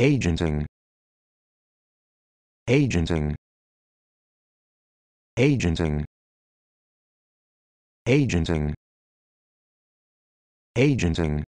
agenting agenting agenting agenting agenting